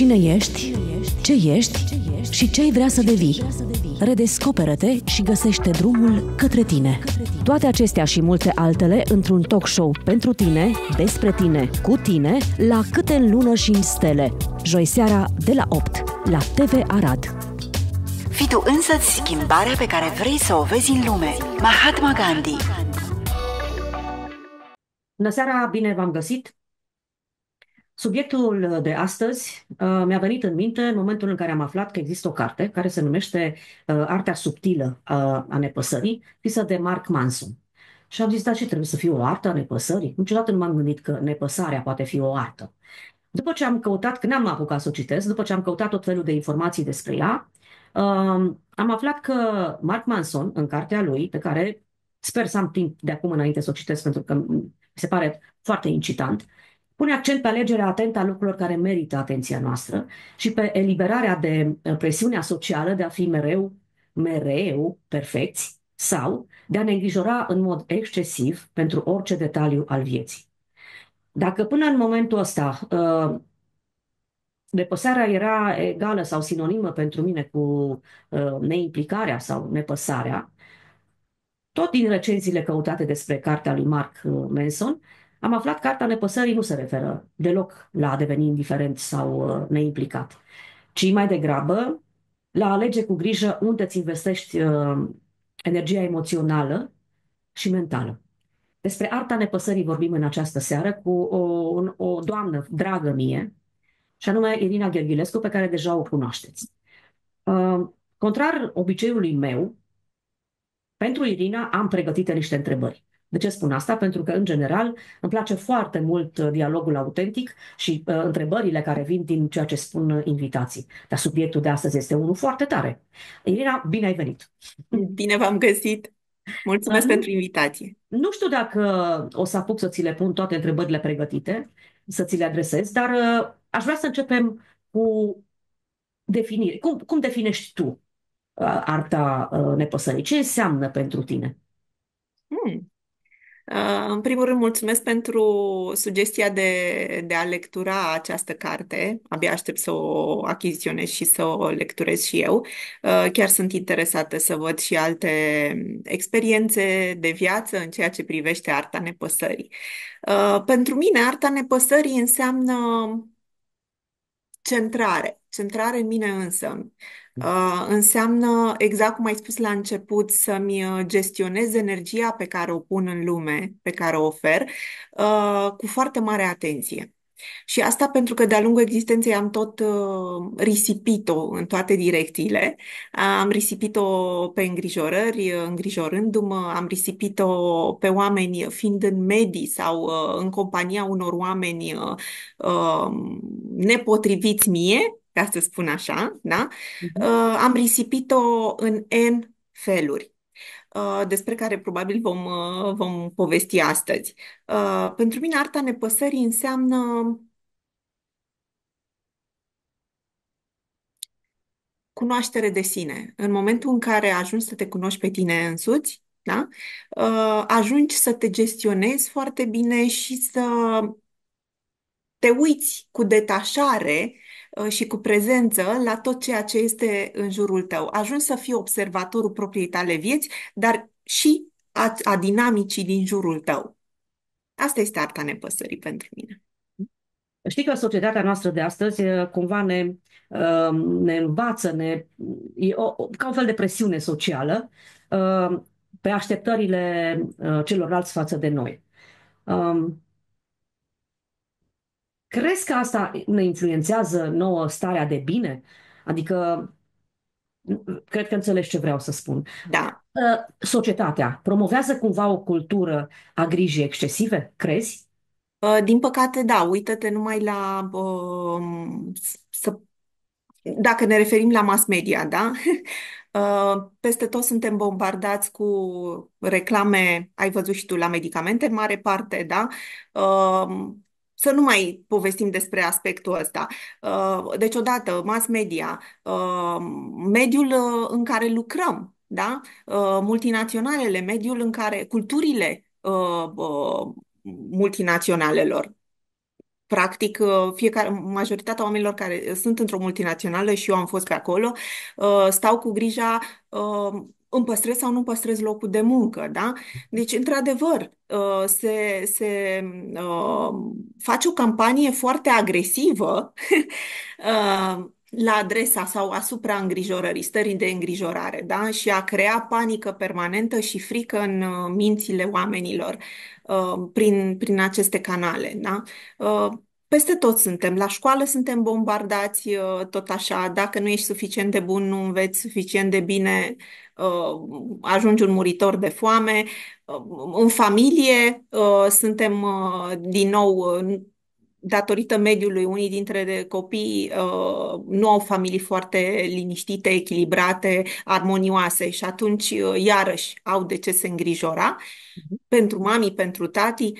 Cine ești? Ce ești? Și ce ai vrea să devii? Redescoperă-te și găsește drumul către tine. Toate acestea și multe altele într-un talk show pentru tine, despre tine, cu tine, la câte în lună și în stele. Joi seara de la 8 la TV Arad. Fi tu însă schimbarea pe care vrei să o vezi în lume. Mahatma Gandhi. Bună seara, bine v-am găsit! Subiectul uh, de astăzi uh, mi-a venit în minte în momentul în care am aflat că există o carte care se numește uh, Artea subtilă uh, a nepăsării, scrisă de Mark Manson. Și am zis, da, ce trebuie să fie o artă a nepăsării? Niciodată nu m-am gândit că nepăsarea poate fi o artă. După ce am căutat, că am apucat să o citesc, după ce am căutat tot felul de informații despre ea, um, am aflat că Mark Manson, în cartea lui, pe care sper să am timp de acum înainte să o citesc, pentru că mi se pare foarte incitant, pune accent pe alegerea atentă a lucrurilor care merită atenția noastră și pe eliberarea de uh, presiunea socială de a fi mereu, mereu perfecți sau de a ne îngrijora în mod excesiv pentru orice detaliu al vieții. Dacă până în momentul ăsta nepăsarea uh, era egală sau sinonimă pentru mine cu uh, neimplicarea sau nepăsarea, tot din recenziile căutate despre cartea lui Mark Manson, am aflat că arta nepăsării nu se referă deloc la a deveni indiferent sau uh, neimplicat, ci mai degrabă la a alege cu grijă unde îți investești uh, energia emoțională și mentală. Despre arta nepăsării vorbim în această seară cu o, o doamnă dragă mie, și anume Irina Gherghilescu, pe care deja o cunoașteți. Uh, contrar obiceiului meu, pentru Irina am pregătit niște întrebări. De ce spun asta? Pentru că, în general, îmi place foarte mult uh, dialogul autentic și uh, întrebările care vin din ceea ce spun uh, invitații. Dar subiectul de astăzi este unul foarte tare. Irina, bine ai venit! Bine v-am găsit! Mulțumesc uh, pentru invitație! Nu știu dacă uh, o să apuc să ți le pun toate întrebările pregătite, să ți le adresez, dar uh, aș vrea să începem cu definire. Cum, cum definești tu arta nepăsării? Ce înseamnă pentru tine? Hmm. Uh, în primul rând, mulțumesc pentru sugestia de, de a lectura această carte. Abia aștept să o achiziționez și să o lecturez și eu. Uh, chiar sunt interesată să văd și alte experiențe de viață în ceea ce privește arta nepăsării. Uh, pentru mine, arta nepăsării înseamnă centrare, centrare în mine însă. Uh, înseamnă, exact cum ai spus la început, să-mi uh, gestionez energia pe care o pun în lume, pe care o ofer, uh, cu foarte mare atenție. Și asta pentru că de-a lungul existenței am tot uh, risipit-o în toate direcțiile. Am risipit-o pe îngrijorări, îngrijorându-mă, am risipit-o pe oameni fiind în medii sau uh, în compania unor oameni uh, nepotriviți mie ca să spun așa, da? Mhm. Uh, am risipit-o în N feluri, uh, despre care probabil vom, uh, vom povesti astăzi. Uh, pentru mine, arta nepăsării înseamnă cunoaștere de sine. În momentul în care ajungi să te cunoști pe tine însuți, da? Uh, ajungi să te gestionezi foarte bine și să te uiți cu detașare Uh, și cu prezență la tot ceea ce este în jurul tău. Ajungi să fii observatorul propriei tale vieți, dar și a, a dinamicii din jurul tău. Asta este arta nepăsării pentru mine. Știi că societatea noastră de astăzi uh, cumva ne, uh, ne învață, ne, e o, ca un fel de presiune socială pe așteptările celorlalți față de noi. Um, Crezi că asta ne influențează nouă starea de bine? Adică, cred că înțelegi ce vreau să spun. Da. Ă, societatea promovează cumva o cultură a grijii excesive, crezi? Ă, din păcate, da, uită-te numai la. Ă, să, dacă ne referim la mass media, da? Peste tot suntem bombardați cu reclame, ai văzut și tu, la medicamente în mare parte, da? să nu mai povestim despre aspectul ăsta. Uh, deci, odată, mass media, uh, mediul uh, în care lucrăm, da? multinaționalele, mediul în care culturile multinaționalelor. Practic, fiecare, majoritatea oamenilor care sunt într-o multinațională și eu am fost pe acolo, stau cu grija îmi păstrez sau nu păstrez locul de muncă, da? Deci, într-adevăr, uh, se, se uh, face o campanie foarte agresivă uh, la adresa sau asupra îngrijorării, stării de îngrijorare, da? Și a crea panică permanentă și frică în mințile oamenilor prin, prin aceste canale, da? Peste tot suntem. La școală suntem bombardați tot așa. Dacă nu ești suficient de bun, nu înveți suficient de bine, Uh, ajungi un muritor de foame. Uh, în familie uh, suntem din nou datorită mediului, unii dintre copii nu au familii foarte liniștite, echilibrate, armonioase și atunci, iarăși, au de ce se îngrijora. Mhm. Pentru mami, pentru tati,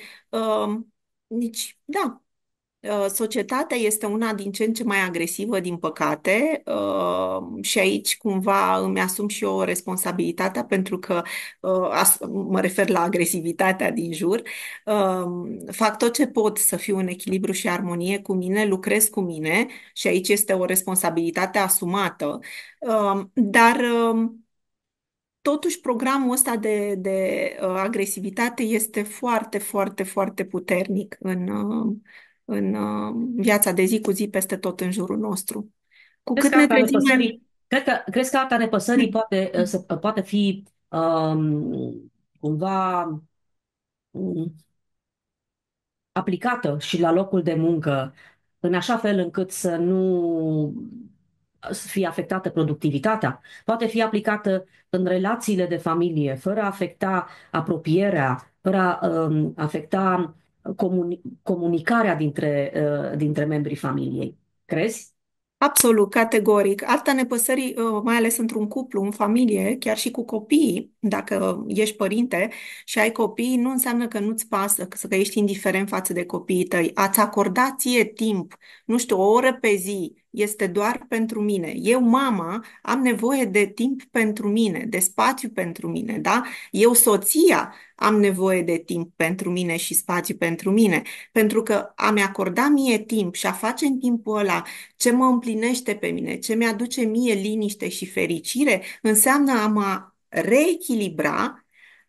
nici, da, Uh, societatea este una din ce în ce mai agresivă, din păcate, uh, și aici cumva îmi asum și eu responsabilitatea, pentru că uh, mă refer la agresivitatea din jur. Fac tot ce pot să fiu în echilibru și armonie cu mine, lucrez cu mine și aici este o responsabilitate asumată, dar Totuși, programul ăsta de, de agresivitate este foarte, foarte, foarte puternic în, în uh, viața de zi cu zi peste tot în jurul nostru. Cu crezi cât ne trezim mai... Cred că, crezi că arta nepăsării hmm. poate, uh, să, uh, poate fi um, cumva um, aplicată și la locul de muncă în așa fel încât să nu să fie afectată productivitatea. Poate fi aplicată în relațiile de familie, fără a afecta apropierea, fără a um, afecta comuni- comunicarea dintre, uh, dintre membrii familiei. Crezi? Absolut, categoric. Asta nepăsării, uh, mai ales într-un cuplu, în familie, chiar și cu copiii, dacă ești părinte și ai copii, nu înseamnă că nu-ți pasă, că ești indiferent față de copiii tăi. Ați acordat ție timp, nu știu, o oră pe zi, este doar pentru mine. Eu, mama, am nevoie de timp pentru mine, de spațiu pentru mine, da? Eu, soția, am nevoie de timp pentru mine și spațiu pentru mine. Pentru că a mi acorda mie timp și a face în timpul ăla ce mă împlinește pe mine, ce mi-aduce mie liniște și fericire, înseamnă a mă reechilibra,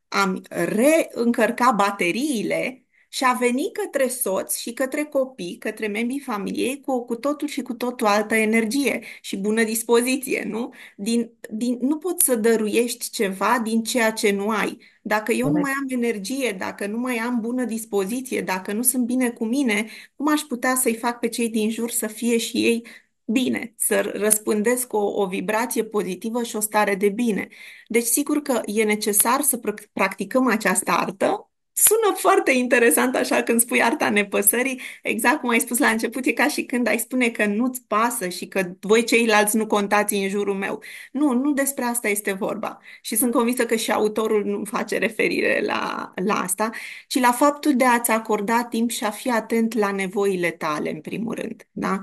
am reîncărca bateriile și a veni către soț și către copii, către membrii familiei cu, cu totul și cu totul altă energie și bună dispoziție, nu? Din, din, nu poți să dăruiești ceva din ceea ce nu ai. Dacă eu nu mai am energie, dacă nu mai am bună dispoziție, dacă nu sunt bine cu mine, cum aș putea să-i fac pe cei din jur să fie și ei bine, să răspândesc o, o vibrație pozitivă și o stare de bine? Deci, sigur că e necesar să practicăm această artă, sună foarte interesant așa când spui arta nepăsării, exact cum ai spus la început, e ca și când ai spune că nu-ți pasă și că voi ceilalți nu contați în jurul meu. Nu, nu despre asta este vorba. Și sunt convinsă că și autorul nu face referire la, la asta, ci la faptul de a-ți acorda timp și a fi atent la nevoile tale, în primul rând. Da?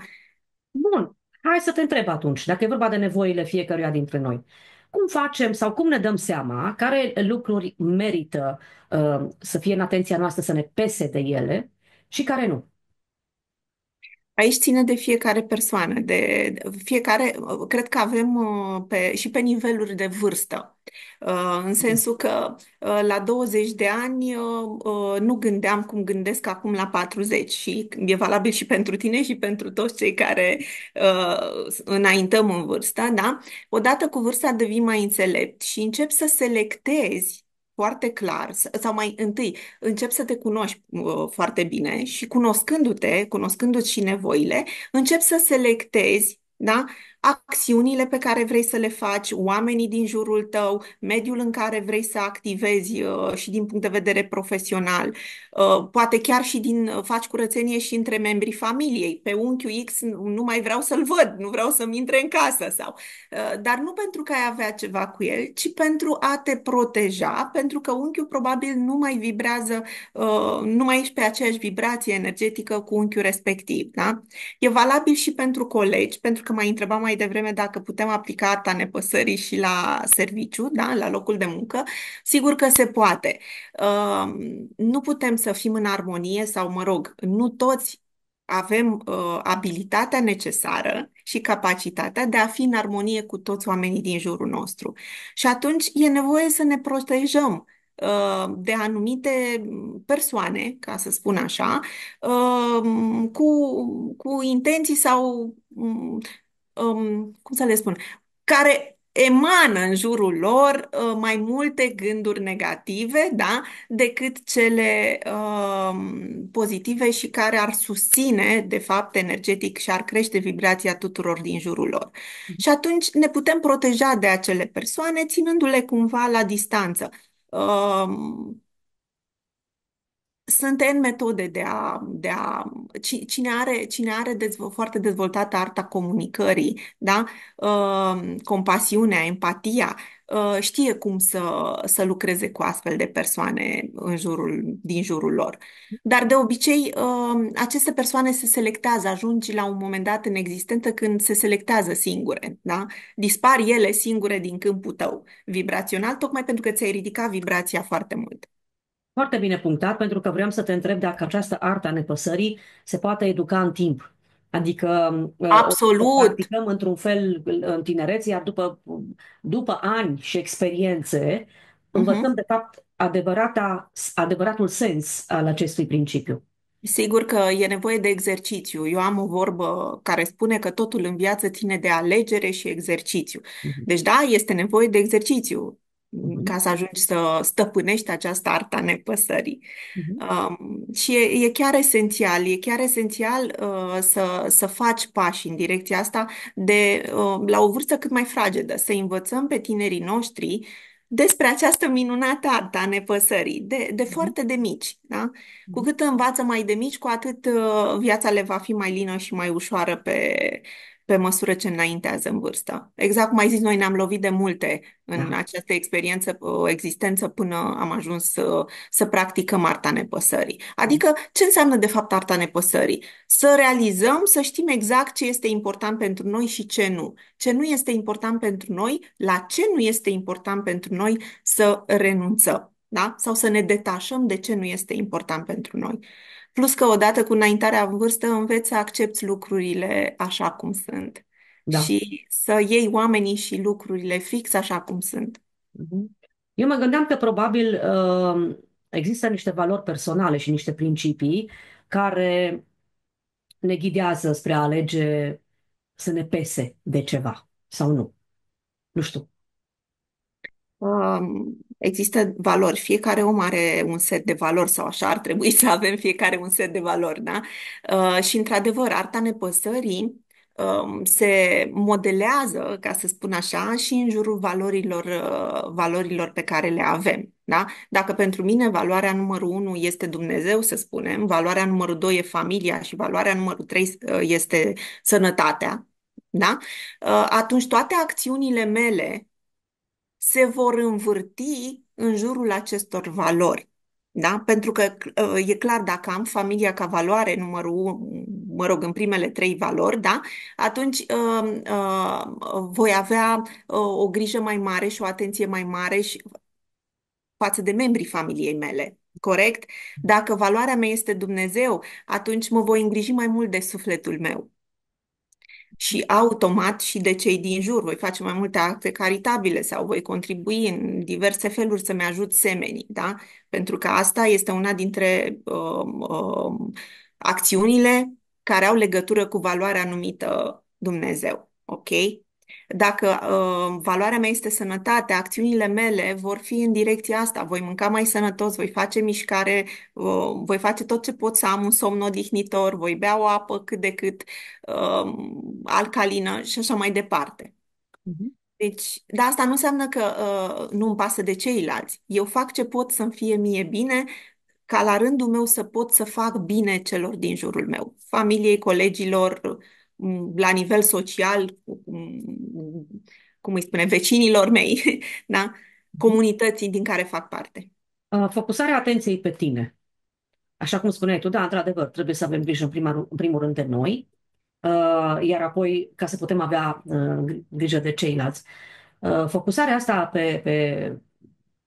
Bun. Hai să te întreb atunci, dacă e vorba de nevoile fiecăruia dintre noi. Cum facem sau cum ne dăm seama care lucruri merită uh, să fie în atenția noastră, să ne pese de ele și care nu? Aici ține de fiecare persoană, de fiecare, cred că avem uh, pe, și pe niveluri de vârstă, uh, în sensul că uh, la 20 de ani nu gândeam cum gândesc acum la 40 și e valabil și pentru tine și pentru toți cei care înaintăm în vârstă, da? Odată cu vârsta devii mai înțelept și începi să selectezi foarte clar, sau mai întâi, începi să te cunoști uh, foarte bine și cunoscându-te, cunoscându-ți și nevoile, începi să selectezi da? acțiunile pe care vrei să le faci, oamenii din jurul tău, mediul în care vrei să activezi uh, și din punct de vedere profesional, uh, poate chiar și din uh, faci curățenie și între membrii familiei. Pe unchiul X nu mai vreau să-l văd, nu vreau să-mi intre în casă sau. Dar nu pentru că ai avea ceva cu el, ci pentru a te proteja, pentru că unchiul probabil nu mai vibrează, nu mai ești pe aceeași vibrație energetică cu unchiul respectiv. Da? E valabil și pentru colegi, pentru că mai întrebam mai devreme dacă putem aplica ta nepăsării și la serviciu, da? la locul de muncă, sigur că se poate. nu putem să fim în armonie sau, mă rog, nu toți avem uh, abilitatea necesară și capacitatea de a fi în armonie cu toți oamenii din jurul nostru. Și atunci e nevoie să ne protejăm uh, de anumite persoane, ca să spun așa, uh, cu, cu intenții sau um, um, cum să le spun, care emană în jurul lor uh, mai multe gânduri negative, da, decât cele uh, pozitive și care ar susține, de fapt, energetic și ar crește vibrația tuturor din jurul lor. Mm-hmm. Și atunci ne putem proteja de acele persoane, ținându-le cumva la distanță. Uh, sunt N metode de a, de a cine are, cine are dezvo, foarte dezvoltată arta comunicării, da? Ehm, compasiunea, empatia, ehm, știe cum să, să lucreze cu astfel de persoane în jurul, din jurul lor. Dar de obicei ehm, aceste persoane se selectează, ajungi la un moment dat în existență când se selectează singure, da? dispar ele singure din câmpul tău vibrațional, tocmai pentru că ți-ai ridicat vibrația foarte mult. Foarte bine punctat, pentru că vreau să te întreb dacă această artă a nepăsării se poate educa în timp. Adică uh, Absolut. o practicăm într-un fel uh, în tinerețe, iar după, după ani și experiențe, mhm. învățăm uh-huh. de fapt adevărata, adevăratul sens al acestui principiu. Sigur că e nevoie de exercițiu. Eu am o vorbă care spune că totul în viață ține de alegere și exercițiu. Mhm. Deci, da, este nevoie de exercițiu. Mm-hmm. ca să ajungi să stăpânești această artă nepăsării. Mm-hmm. Uh, și e, e chiar esențial, e chiar esențial uh, să, să faci pași în direcția asta de uh, la o vârstă cât mai fragedă, să învățăm pe tinerii noștri despre această minunată artă nepăsării, de, de mm-hmm. foarte de mici. Da? Mm-hmm. Cu cât învață mai de mici, cu atât uh, viața le va fi mai lină și mai ușoară pe, pe măsură ce înaintează în vârstă. Exact cum ai zis, noi ne-am lovit de multe în da. această experiență, existență, până am ajuns să, să practicăm arta nepăsării. Adică, ce înseamnă de fapt arta nepăsării? Să realizăm, să știm exact ce este important pentru noi și ce nu. Ce nu este important pentru noi, la ce nu este important pentru noi să renunțăm. Da? Sau să ne detașăm de ce nu este important pentru noi. Plus că odată cu înaintarea în vârstă înveți să accepti lucrurile așa cum sunt. Da. Și să iei oamenii și lucrurile fix așa cum sunt. Mhm. Eu mă gândeam că probabil uh, există niște valori personale și niște principii care ne ghidează spre a alege să ne pese de ceva sau nu. Nu știu există valori, fiecare om are un set de valori sau așa ar trebui să avem fiecare un set de valori, da? Uh, și într-adevăr, arta nepăsării um, se modelează, ca să spun așa, și în jurul valorilor, uh, valorilor pe care le avem. Da? Dacă pentru mine valoarea numărul 1 este Dumnezeu, să spunem, valoarea numărul 2 e familia și valoarea numărul 3 uh, este sănătatea, da? atunci toate acțiunile mele se vor învârti în jurul acestor valori. Da? Pentru că uh, e clar, dacă am familia ca valoare, numărul, mă rog, în primele trei valori, da? atunci uh, uh, voi avea uh, o grijă mai mare și o atenție mai mare și față de membrii familiei mele. Corect? Dacă valoarea mea este Dumnezeu, atunci mă voi îngriji mai mult de sufletul meu și automat și de cei din jur. Voi face mai multe acte caritabile sau voi contribui în diverse feluri să-mi ajut semenii, da? Pentru că asta este una dintre uh, uh, acțiunile care au legătură cu valoarea numită Dumnezeu, ok? Dacă uh, valoarea mea este sănătatea, acțiunile mele vor fi în direcția asta. Voi mânca mai sănătos, voi face mișcare, uh, voi face tot ce pot să am un somn odihnitor, voi bea o apă cât de cât uh, alcalină și așa mai departe. Uh-huh. Deci, dar asta nu înseamnă că uh, nu îmi pasă de ceilalți. Eu fac ce pot să-mi fie mie bine, ca la rândul meu să pot să fac bine celor din jurul meu, familiei, colegilor, la nivel social, cum îi spune, vecinilor mei, da? comunității din care fac parte. Focusarea atenției pe tine. Așa cum spuneai tu, da, într-adevăr, trebuie să avem grijă în, prima, în primul rând de noi, iar apoi ca să putem avea grijă de ceilalți. Focusarea asta pe, pe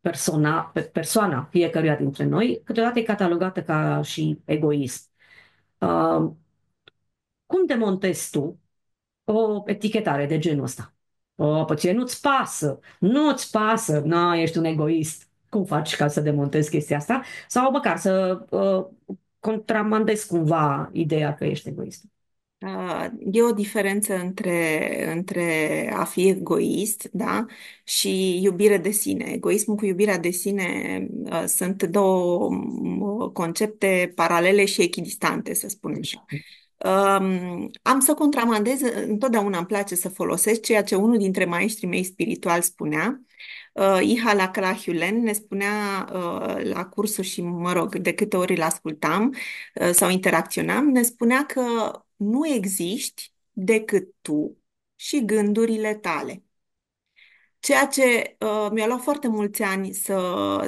persona, pe persoana fiecăruia dintre noi, câteodată e catalogată ca și egoism cum demontezi tu o etichetare de genul ăsta? O, păi ție nu-ți pasă, nu-ți pasă, na, ești un egoist. Cum faci ca să demontezi chestia asta? Sau măcar să uh, contramandezi cumva ideea că ești egoist. E o diferență între, între a fi egoist da? și iubire de sine. Egoismul cu iubirea de sine uh, sunt două concepte paralele și echidistante, să spunem așa. Exact. Um, am să contramandez, întotdeauna îmi place să folosesc ceea ce unul dintre maestrii mei spirituali spunea. Uh, Ihala Crahiulen ne spunea uh, la cursuri și, mă rog, de câte ori îl ascultam uh, sau interacționam, ne spunea că nu existi decât tu și gândurile tale. Ceea ce uh, mi-a luat foarte mulți ani să,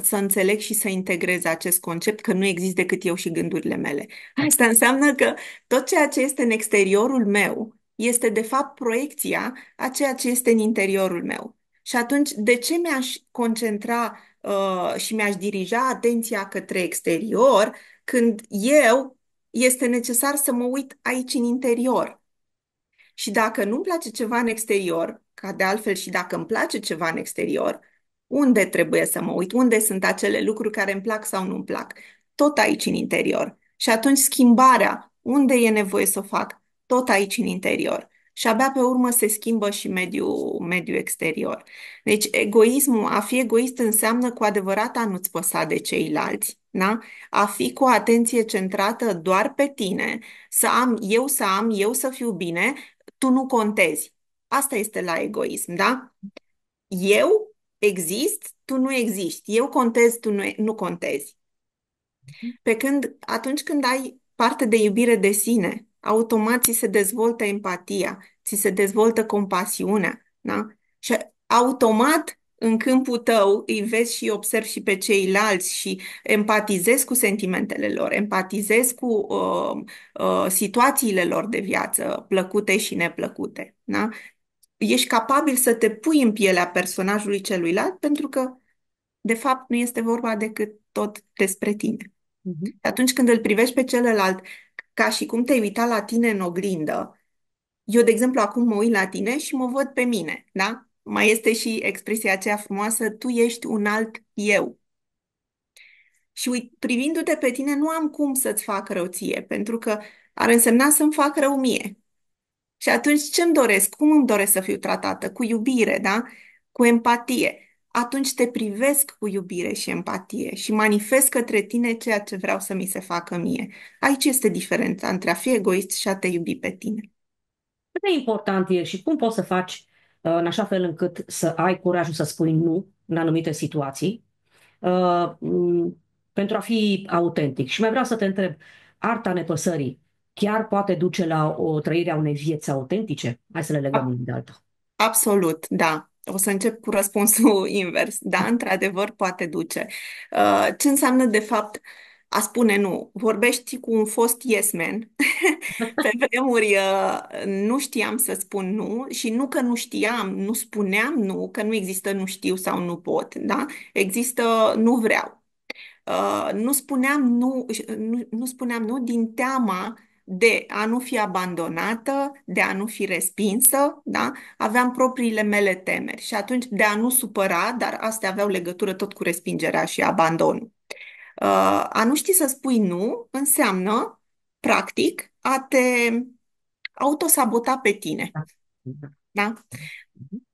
să înțeleg și să integrez acest concept că nu există decât eu și gândurile mele. Asta înseamnă că tot ceea ce este în exteriorul meu este de fapt proiecția a ceea ce este în interiorul meu. Și atunci, de ce mi-aș concentra uh, și mi-aș dirija atenția către exterior când eu este necesar să mă uit aici în interior? Și dacă nu-mi place ceva în exterior, ca de altfel și dacă îmi place ceva în exterior, unde trebuie să mă uit, unde sunt acele lucruri care îmi plac sau nu îmi plac, tot aici în interior. Și atunci schimbarea, unde e nevoie să o fac, tot aici în interior. Și abia pe urmă se schimbă și mediul, mediul exterior. Deci egoismul, a fi egoist înseamnă cu adevărat a nu-ți păsa de ceilalți, da? A fi cu atenție centrată doar pe tine, să am eu, să am eu, să fiu bine, tu nu contezi. Asta este la egoism, da? Eu exist, tu nu existi. Eu contez, tu nu, nu contezi. Pe când, atunci când ai parte de iubire de sine, automat ți se dezvoltă empatia, ți se dezvoltă compasiunea, da? Și automat în câmpul tău îi vezi și observi și pe ceilalți și empatizezi cu sentimentele lor, empatizezi cu uh, uh, situațiile lor de viață, plăcute și neplăcute. Da? ești capabil să te pui în pielea personajului celuilalt, pentru că, de fapt, nu este vorba decât tot despre tine. Uh-huh. Atunci când îl privești pe celălalt ca și cum te-ai uitat la tine în oglindă, eu, de exemplu, acum mă uit la tine și mă văd pe mine, da? Mai este și expresia aceea frumoasă, tu ești un alt eu. Și uit, privindu-te pe tine, nu am cum să-ți fac rău ție, pentru că ar însemna să-mi fac rău mie. Și atunci ce îmi doresc? Cum îmi doresc să fiu tratată? Cu iubire, da? Cu empatie. Atunci te privesc cu iubire și empatie și manifest către tine ceea ce vreau să mi se facă mie. Aici este diferența între a fi egoist și a te iubi pe tine. Cât de important e și cum poți să faci uh, în așa fel încât să ai curajul să spui nu în anumite situații uh, pentru a fi autentic. Și mai vreau să te întreb, arta nepăsării chiar poate duce la o trăire a unei vieți autentice? Hai să le legăm unul de altul. Absolut, da. O să încep cu răspunsul invers. Da, da, într-adevăr, poate duce. Uh, ce înseamnă, de fapt, a spune nu. Vorbești cu un fost yes man. Pe vremuri uh, nu știam să spun nu și nu că nu știam, nu spuneam nu, că nu există nu știu sau nu pot, da? Există nu vreau. Uh, nu spuneam nu, nu, nu spuneam nu din teama de a nu fi abandonată, de a nu fi respinsă, da? aveam propriile mele temeri și atunci de a nu supăra, dar astea aveau legătură tot cu respingerea și abandonul. Uh, a nu ști să spui nu înseamnă, practic, a te autosabota pe tine. Da? da? Mhm.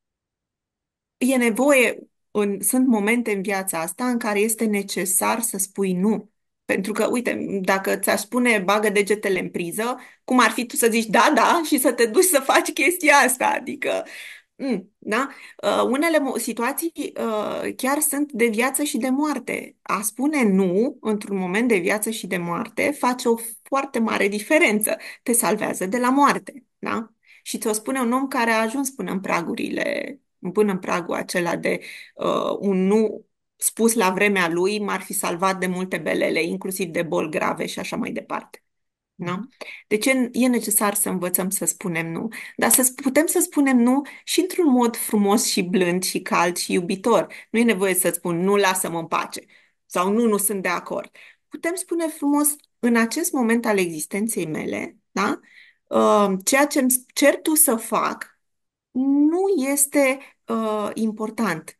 E nevoie, în, sunt momente în viața asta în care este necesar să spui nu pentru că, uite, dacă ți-aș spune bagă degetele în priză, cum ar fi tu să zici da, da și să te duci să faci chestia asta? Adică, mm, da? Uh, unele situații uh, chiar sunt de viață și de moarte. A spune nu într-un moment de viață și de moarte face o foarte mare diferență. Te salvează de la moarte, da? Și ți-o spune un om care a ajuns până în pragurile, până în pragul acela de uh, un nu spus la vremea lui m-ar fi salvat de multe belele, inclusiv de boli grave și așa mai departe. Da? Deci e necesar să învățăm să spunem nu, dar să putem să spunem nu și într-un mod frumos și blând și cald și iubitor. Nu e nevoie să spun nu, lasă-mă în pace sau nu, nu sunt de acord. Putem spune frumos în acest moment al existenței mele, da? Uh, ceea ce îmi cer tu să fac nu este uh, important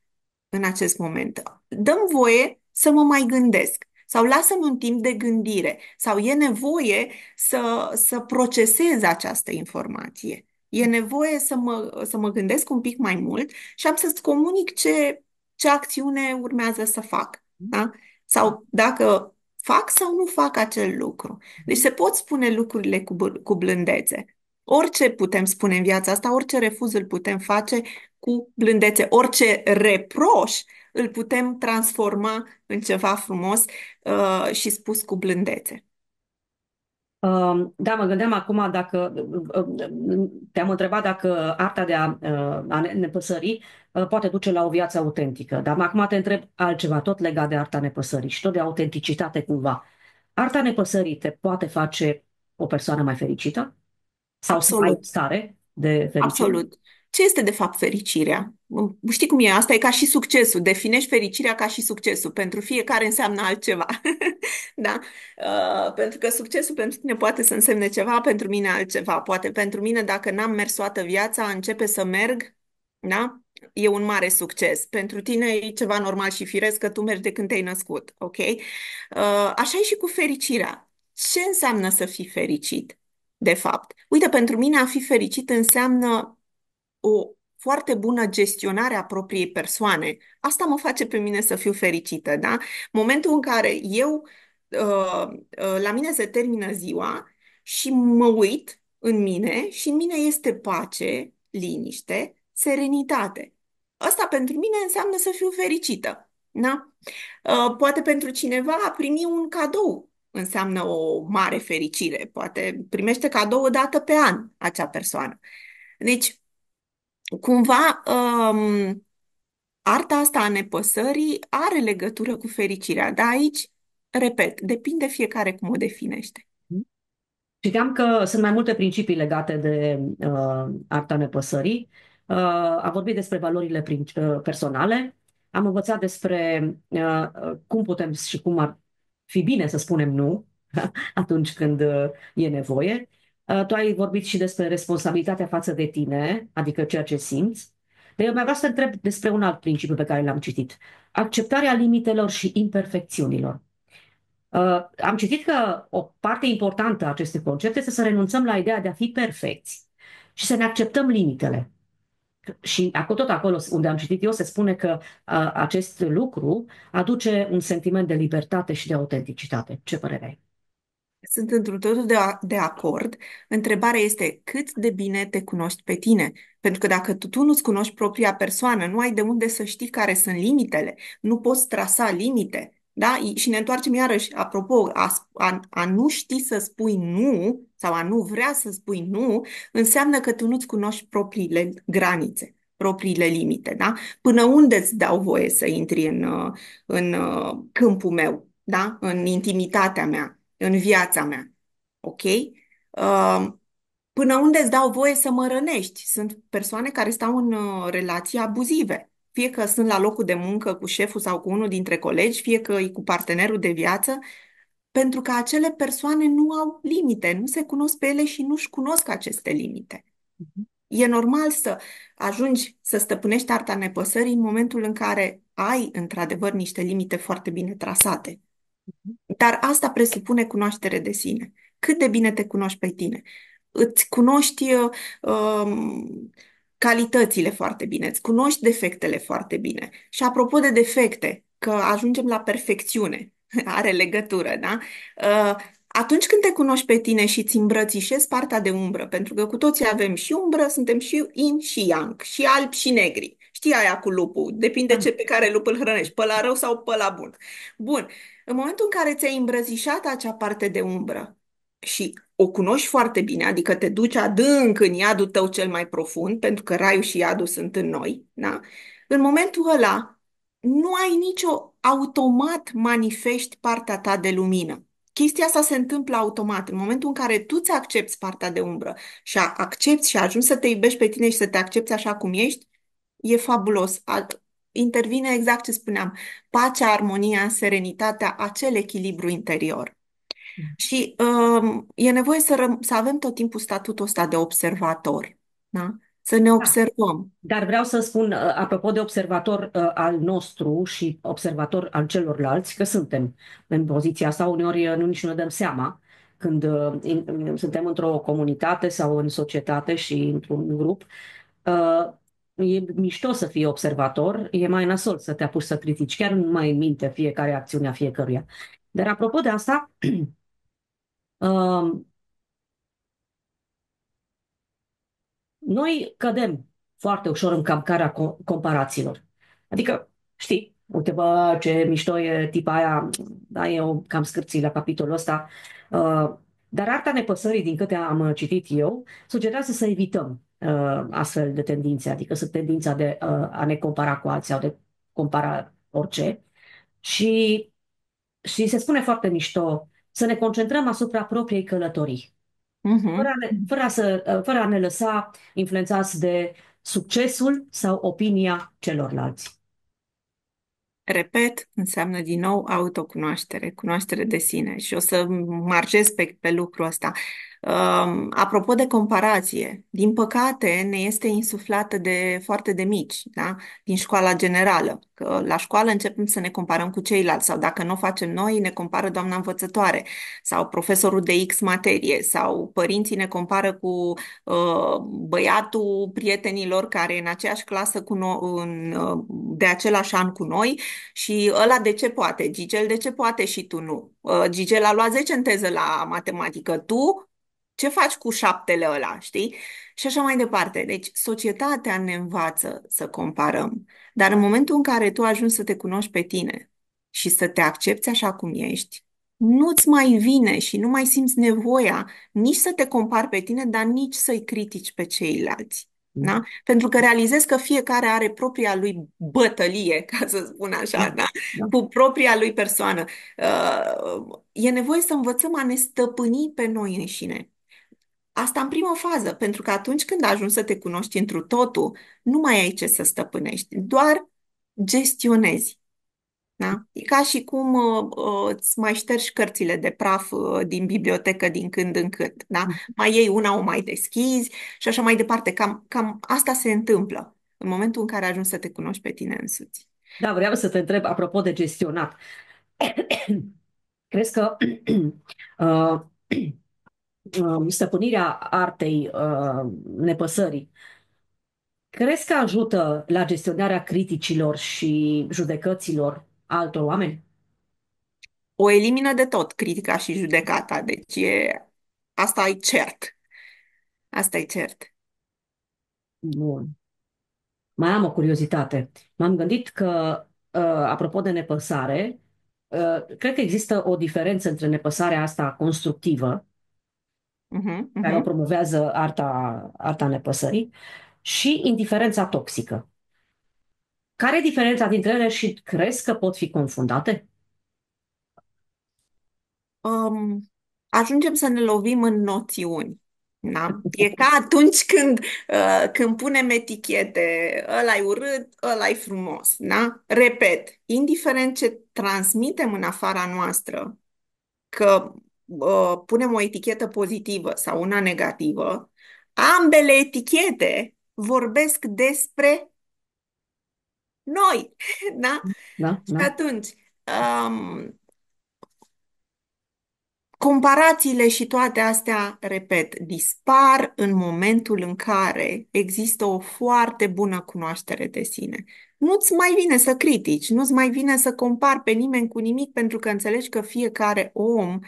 în acest moment dăm voie să mă mai gândesc sau lasă-mi un timp de gândire sau e nevoie să, să procesez această informație. E nevoie să mă, să mă gândesc un pic mai mult și am să-ți comunic ce, ce acțiune urmează să fac. Mm-hmm. Da? Sau dacă fac sau nu fac acel lucru. Deci se pot spune lucrurile cu, cu blândețe. Orice putem spune în viața asta, orice refuz îl putem face cu blândețe. Orice reproș îl putem transforma în ceva frumos uh, și spus cu blândețe. Um, da, mă gândeam acum dacă uh, uh, te-am întrebat dacă arta de a, uh, a nepăsări poate duce la o viață autentică, dar acum te întreb altceva, tot legat de arta nepăsării și tot de autenticitate cumva. Arta nepăsării te poate face o persoană mai fericită? Sau Absolut. mai stare de fericire? Absolut. Ce este de fapt fericirea? Știi cum e? Asta e ca și succesul. Definești fericirea ca și succesul. Pentru fiecare înseamnă altceva. da? Uh, pentru că succesul pentru tine poate să însemne ceva, pentru mine altceva. Poate pentru mine, dacă n-am mers toată viața, începe să merg, da? E un mare succes. Pentru tine e ceva normal și firesc că tu mergi de când te-ai născut, ok? Uh, așa e și cu fericirea. Ce înseamnă să fii fericit, de fapt? Uite, pentru mine a fi fericit înseamnă o foarte bună gestionare a propriei persoane. Asta mă face pe mine să fiu fericită, da? Momentul în care eu, uh, uh, la mine se termină ziua și mă uit în mine și în mine este pace, liniște, serenitate. Asta pentru mine înseamnă să fiu fericită. Da? Uh, poate pentru cineva a primi un cadou înseamnă o mare fericire. Poate primește cadou o dată pe an acea persoană. Deci, cumva um, arta asta a nepăsării are legătură cu fericirea, dar aici, repet, depinde fiecare cum o definește. Citeam că sunt mai multe principii legate de uh, arta nepăsării. Uh, am vorbit despre valorile prin, uh, personale, am învățat despre uh, cum putem și cum ar fi bine să spunem nu atunci când uh, e nevoie. Uh, tu ai vorbit și despre responsabilitatea față de tine, adică ceea ce simți. Dar eu mai vreau să întreb despre un alt principiu pe care l-am citit. Acceptarea limitelor și imperfecțiunilor. Uh, am citit că o parte importantă a acestui concept este să renunțăm la ideea de a fi perfecți și să ne acceptăm limitele. Și acolo, tot acolo unde am citit eu se spune că uh, acest lucru aduce un sentiment de libertate și de autenticitate. Ce părere ai? Sunt într totul de, a- de acord. Întrebarea este cât de bine te cunoști pe tine. Pentru că dacă tu, tu nu-ți cunoști propria persoană, nu ai de unde să știi care sunt limitele, nu poți trasa limite. Da? Și ne întoarcem iarăși, apropo, a, a, a nu ști să spui nu sau a nu vrea să spui nu, înseamnă că tu nu-ți cunoști propriile granițe, propriile limite. Da? Până unde îți dau voie să intri în, uh, în uh, câmpul meu, da? în intimitatea mea în viața mea. Ok? Ehm, până unde îți dau voie să mă rănești? Sunt persoane care stau în uh, relații abuzive. Fie că sunt la locul de muncă cu șeful sau cu unul dintre colegi, fie că e cu partenerul de viață, pentru că acele persoane nu au limite, nu se cunosc pe ele și nu-și cunosc aceste limite. Mhm. E normal să ajungi să stăpânești arta nepăsării în momentul în care ai, într-adevăr, niște limite foarte bine trasate. Dar asta presupune cunoaștere de sine. Cât de bine te cunoști pe tine. Îți cunoști um, calitățile foarte bine, îți cunoști defectele foarte bine. Și apropo de defecte, că ajungem la perfecțiune, are legătură, da? Uh, atunci când te cunoști pe tine și îți îmbrățișezi partea de umbră, pentru că cu toții avem și umbră, suntem și in și yang, și albi și negri. Știi aia cu lupul, depinde da. ce pe care lupul îl hrănești, pe la rău sau pe la bun. Bun, în momentul în care ți-ai îmbrăzișat acea parte de umbră și o cunoști foarte bine, adică te duci adânc în iadul tău cel mai profund, pentru că raiul și iadul sunt în noi, da? în momentul ăla nu ai nicio automat manifesti partea ta de lumină. Chestia asta se întâmplă automat. În momentul în care tu ți accepti partea de umbră și accepti și ajungi să te iubești pe tine și să te accepti așa cum ești, e fabulos intervine exact ce spuneam, pacea, armonia, serenitatea, acel echilibru interior. Mm. Și um, e nevoie să, să avem tot timpul statutul ăsta de observator, da? să ne da. observăm. Da. Dar vreau să spun, uh, apropo de observator uh, al nostru și observator al celorlalți, că suntem în poziția asta, uneori uh, nu nici nu ne dăm seama când uh, in, suntem într-o comunitate sau în societate și într-un grup. Uh, e mișto să fii observator, e mai nasol să te apuci să critici, chiar nu mai minte fiecare acțiune a fiecăruia. Dar apropo de asta, um, noi cădem foarte ușor în capcarea comparațiilor. Adică, știi, uite bă, ce mișto e tipa aia, da, eu cam scârții la capitolul ăsta. Uh, dar arta nepăsării, din câte am uh, citit eu, sugerează să evităm uh, astfel de tendințe, adică sunt tendința de uh, a ne compara cu alții sau de compara orice. Și, și se spune foarte mișto să ne concentrăm asupra propriei călătorii, uh-huh. fără, a ne, fără, a să, uh, fără a ne lăsa influențați de succesul sau opinia celorlalți. Repet, înseamnă din nou autocunoaștere, cunoaștere de sine și o să marcez pe, pe lucrul ăsta apropo de comparație, din păcate ne este insuflată de foarte de mici, da? din școala generală. Că la școală începem să ne comparăm cu ceilalți sau dacă nu o facem noi, ne compară doamna învățătoare sau profesorul de X materie sau părinții ne compară cu uh, băiatul prietenilor care e în aceeași clasă cu no- în, uh, de același an cu noi și ăla de ce poate, Gigel de ce poate și tu nu. Ă, Gigel a luat 10 în teză la matematică, tu ce faci cu șaptele ăla, știi? Și așa mai departe. Deci, societatea ne învață să comparăm. Dar în momentul în care tu ajungi să te cunoști pe tine și să te accepti așa cum ești, nu-ți mai vine și nu mai simți nevoia nici să te compari pe tine, dar nici să-i critici pe ceilalți. Mm. Da? Pentru că realizez că fiecare are propria lui bătălie, ca să spun așa, da? da? da. cu propria lui persoană. Uh, e nevoie să învățăm a ne stăpâni pe noi înșine. Asta în primă fază, pentru că atunci când ajungi să te cunoști întru totul, nu mai ai ce să stăpânești, doar gestionezi. Da? E ca și cum uh, uh, îți mai ștergi cărțile de praf uh, din bibliotecă din când în când. Da? Mai iei una, o mai deschizi și așa mai departe. Cam, cam asta se întâmplă în momentul în care ajungi să te cunoști pe tine însuți. Da, vreau să te întreb apropo de gestionat. Crezi că uh, Um, stăpânirea artei uh, nepăsării, crezi că ajută la gestionarea criticilor și judecăților altor oameni? O elimină de tot, critica și judecata. Deci e... asta e cert. Asta e cert. Bun. Mai am o curiozitate. M-am gândit că, uh, apropo de nepăsare, uh, cred că există o diferență între nepăsarea asta constructivă uh-huh, care promovează arta, arta nepăsării, și indiferența toxică. Care e diferența dintre ele și crezi că pot fi confundate? Um, ajungem să ne lovim în noțiuni. Da? E ca atunci când, uh, când punem etichete, ăla e urât, ăla e frumos. Da? Repet, indiferent ce transmitem în afara noastră, că Uh, punem o etichetă pozitivă sau una negativă, ambele etichete vorbesc despre noi. Da? da, da. Și da. atunci, um, comparațiile și toate astea, repet, dispar în momentul în care există o foarte bună cunoaștere de sine. Nu-ți mai vine să critici, nu-ți mai vine să compari pe nimeni cu nimic, pentru că înțelegi că fiecare om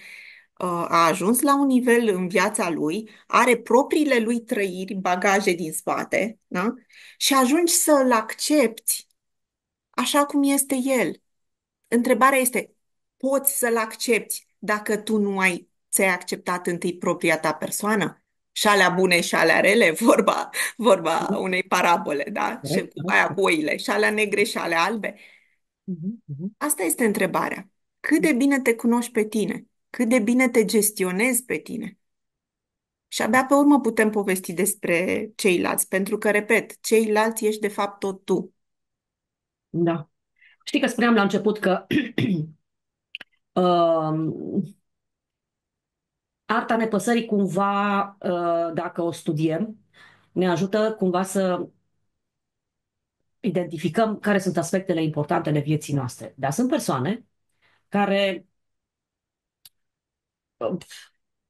a ajuns la un nivel în viața lui, are propriile lui trăiri, bagaje din spate, da? și ajungi să-l accepti așa cum este el. Întrebarea este, poți să-l accepti dacă tu nu ai, ți-ai acceptat întâi propria ta persoană? Și alea bune și alea rele, vorba, vorba da. unei parabole, da? Și cu da. aia cu oile, și alea negre și alea albe. Mhm, mhm. Asta este întrebarea. Cât de da. bine te cunoști pe tine? cât de bine te gestionezi pe tine. Și abia pe urmă putem povesti despre ceilalți, pentru că, repet, ceilalți ești de fapt tot tu. Da. Știi că spuneam la început că uh, arta nepăsării cumva, uh, dacă o studiem, ne ajută cumva să identificăm care sunt aspectele importante ale vieții noastre. Dar sunt persoane care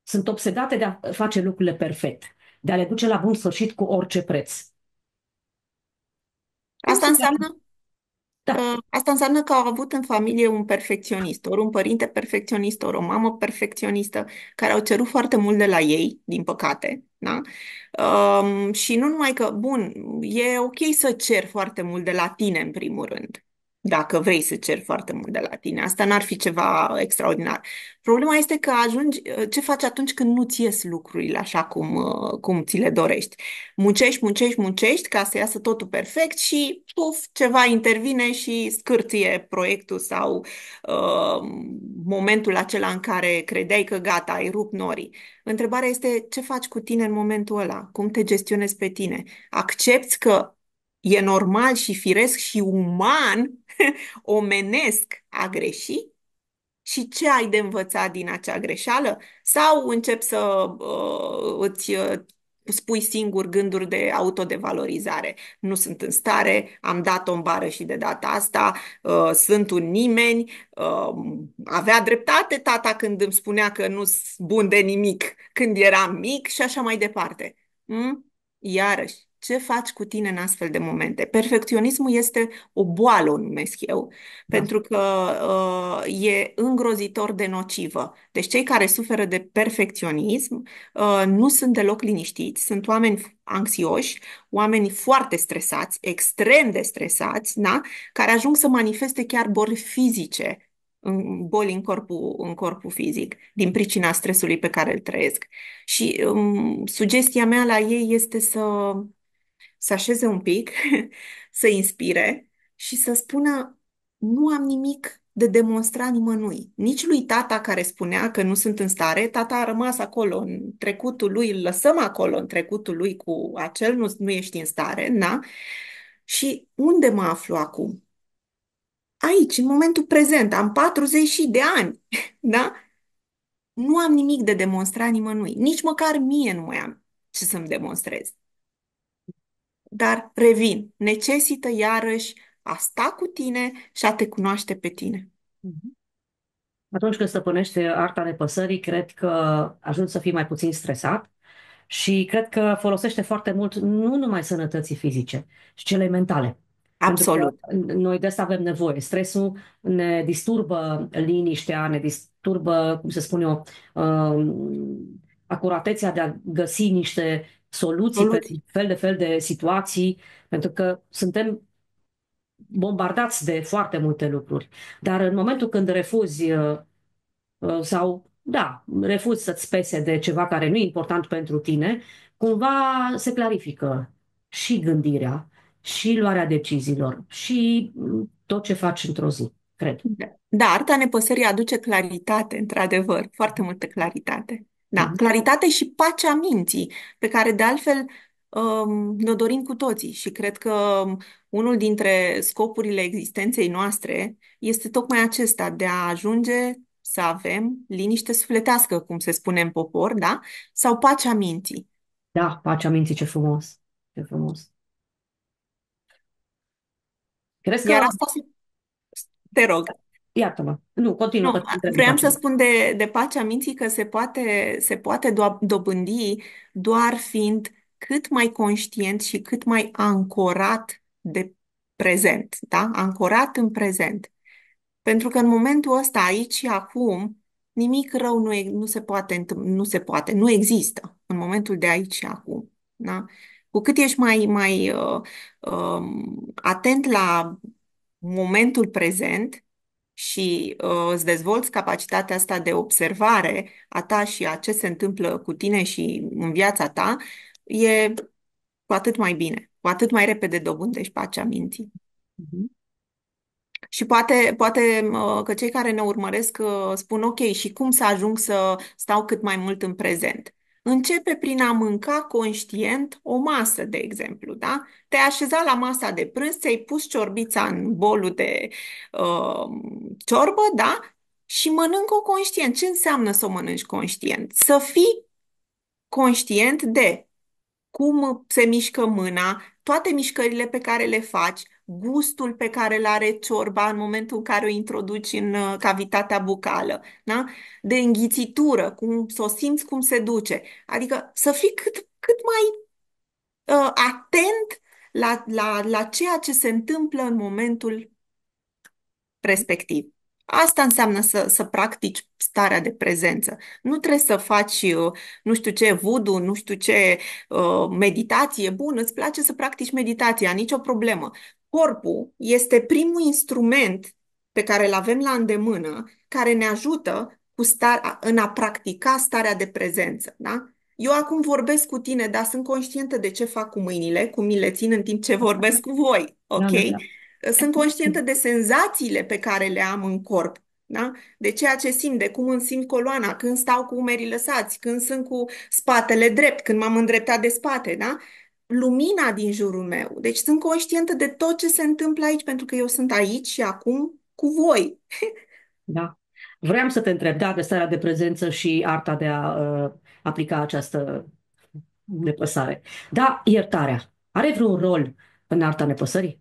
sunt obsedate de a face lucrurile perfect, de a le duce la bun sfârșit cu orice preț. Asta înseamnă, da. asta înseamnă că au avut în familie un perfecționist, ori un părinte perfecționist, ori o mamă perfecționistă, care au cerut foarte mult de la ei, din păcate. Da? Um, și nu numai că, bun, e ok să cer foarte mult de la tine, în primul rând dacă vrei să ceri foarte mult de la tine. Asta n-ar fi ceva extraordinar. Problema este că ajungi, uh, ce faci atunci când nu-ți ies lucrurile așa cum, uh, cum ți le dorești. Muncești, muncești, muncești ca să iasă totul perfect și puf, ceva intervine și scârție proiectul sau uh, momentul acela în care credeai că gata, ai rupt norii. Întrebarea este ce faci cu tine în momentul ăla? Cum te gestionezi pe tine? Accepți că e normal și firesc și uman, omenesc a greși? Și ce ai de învățat din acea greșeală? Sau încep să uh, îți uh, spui singur gânduri de autodevalorizare. Nu sunt în stare, am dat-o în bară și de data asta, uh, sunt un nimeni, uh, avea dreptate tata când îmi spunea că nu sunt bun de nimic când eram mic și așa mai departe. Mm? Iarăși, ce faci cu tine în astfel de momente. Perfecționismul este o boală, o numesc eu, da. pentru că uh, e îngrozitor de nocivă. Deci cei care suferă de perfecționism uh, nu sunt deloc liniștiți, sunt oameni anxioși, oameni foarte stresați, extrem de stresați, da? care ajung să manifeste chiar boli fizice în boli în corpul, în corpul fizic, din pricina stresului pe care îl trăiesc. Și um, sugestia mea la ei este să să așeze un pic, să inspire și să spună nu am nimic de demonstra nimănui. Nici lui tata care spunea că nu sunt în stare, tata a rămas acolo în trecutul lui, îl lăsăm acolo în trecutul lui cu acel nu, nu ești în stare, da? Și unde mă aflu acum? Aici, în momentul prezent, am 40 de ani, da? Nu am nimic de demonstra nimănui, nici măcar mie nu mai am ce să-mi demonstrez dar revin, necesită iarăși a sta cu tine și a te cunoaște pe tine. Mhm. Atunci când stăpânește arta nepăsării, cred că ajungi să fii mai puțin stresat și cred că folosește foarte mult nu numai sănătății fizice, ci cele mentale. Absolut. Noi de asta avem nevoie. Stresul ne disturbă liniștea, ne disturbă, cum se spune eu, uh, acuratețea de a găsi niște soluții, soluții. pe fel de fel de situații, pentru că suntem bombardați de foarte multe lucruri. Dar în momentul când refuzi uh, uh, sau, da, refuzi să-ți pese de ceva care nu e important pentru tine, cumva se clarifică și gândirea, și luarea deciziilor, și mm, tot ce faci într-o zi, cred. Da, da, arta nepăsării aduce claritate, într-adevăr, foarte multă claritate. Da, mhm. claritate și pacea minții, pe care de altfel um, ne dorim cu toții și cred că um, unul dintre scopurile existenței noastre este tocmai acesta de a ajunge să avem liniște sufletească, cum se spune în popor, da? Sau pacea minții. Da, pacea minții, ce frumos. Ce frumos. Crezi că... Iar asta se... Te rog. Iată-mă. Nu, continuă. Nu, vreau să spun de, de pacea minții că se poate, se poate do- dobândi doar fiind cât mai conștient și cât mai ancorat de prezent, da? Ancorat în prezent. Pentru că în momentul ăsta, aici și acum, nimic rău nu, e, nu, se poate, nu se poate, nu există în momentul de aici și acum. Da? Cu cât ești mai, mai uh, uh, atent la momentul prezent, și uh, îți dezvolți capacitatea asta de observare a ta și a ce se întâmplă cu tine și în viața ta, e cu atât mai bine, cu atât mai repede dobândești pacea minții. Mm-hmm. Și poate, poate uh, că cei care ne urmăresc uh, spun, ok, și cum să ajung să stau cât mai mult în prezent? Începe prin a mânca conștient o masă, de exemplu, da? Te-ai așezat la masa de prânz, ți-ai pus ciorbița în bolul de uh, ciorbă, da? Și mănâncă o conștient. Ce înseamnă să o mănânci conștient? Să fii conștient de cum se mișcă mâna, toate mișcările pe care le faci, gustul pe care îl are ciorba în momentul în care o introduci în uh, cavitatea bucală, da? de înghițitură, cum să o simți cum se duce. Adică să fii cât, cât mai uh, atent la, la, la ceea ce se întâmplă în momentul respectiv. Asta înseamnă să, să practici starea de prezență. Nu trebuie să faci, uh, nu știu ce, voodoo, nu știu ce, uh, meditație. bună. îți place să practici meditația, nicio problemă. Corpul este primul instrument pe care îl avem la îndemână, care ne ajută cu starea, în a practica starea de prezență. Da? Eu acum vorbesc cu tine, dar sunt conștientă de ce fac cu mâinile, cum mi le țin în timp ce vorbesc cu voi. Ok? Da, da, da. Sunt conștientă de senzațiile pe care le am în corp, da? de ceea ce simt, de cum îmi simt coloana, când stau cu umerii lăsați, când sunt cu spatele drept, când m-am îndreptat de spate, da? lumina din jurul meu. Deci sunt conștientă de tot ce se întâmplă aici, pentru că eu sunt aici și acum cu voi. Da. Vreau să te întreb da, de starea de prezență și arta de a uh, aplica această nepăsare. Da, iertarea are vreun rol în arta nepăsării?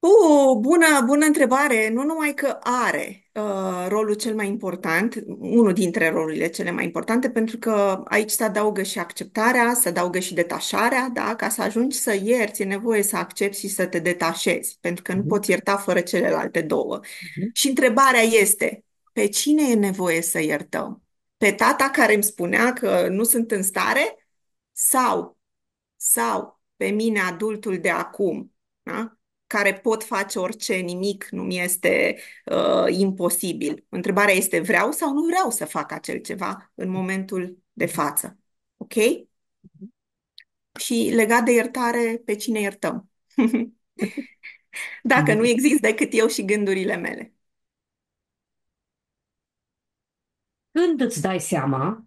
Uh, bună, bună întrebare! Nu numai că are uh, rolul cel mai important, unul dintre rolurile cele mai importante, pentru că aici se adaugă și acceptarea, se adaugă și detașarea, da? Ca să ajungi să ierți, e nevoie să accepti și să te detașezi, pentru că nu mhm. poți ierta fără celelalte două. Uh-huh. Și întrebarea este, pe cine e nevoie să iertăm? Pe tata care îmi spunea că nu sunt în stare? Sau, sau pe mine, adultul de acum, da? care pot face orice, nimic nu mi este uh, imposibil. Întrebarea este vreau sau nu vreau să fac acel ceva în momentul de față. Ok? Mm-hmm. Și legat de iertare, pe cine iertăm? Dacă nu există decât eu și gândurile mele. Când îți dai seama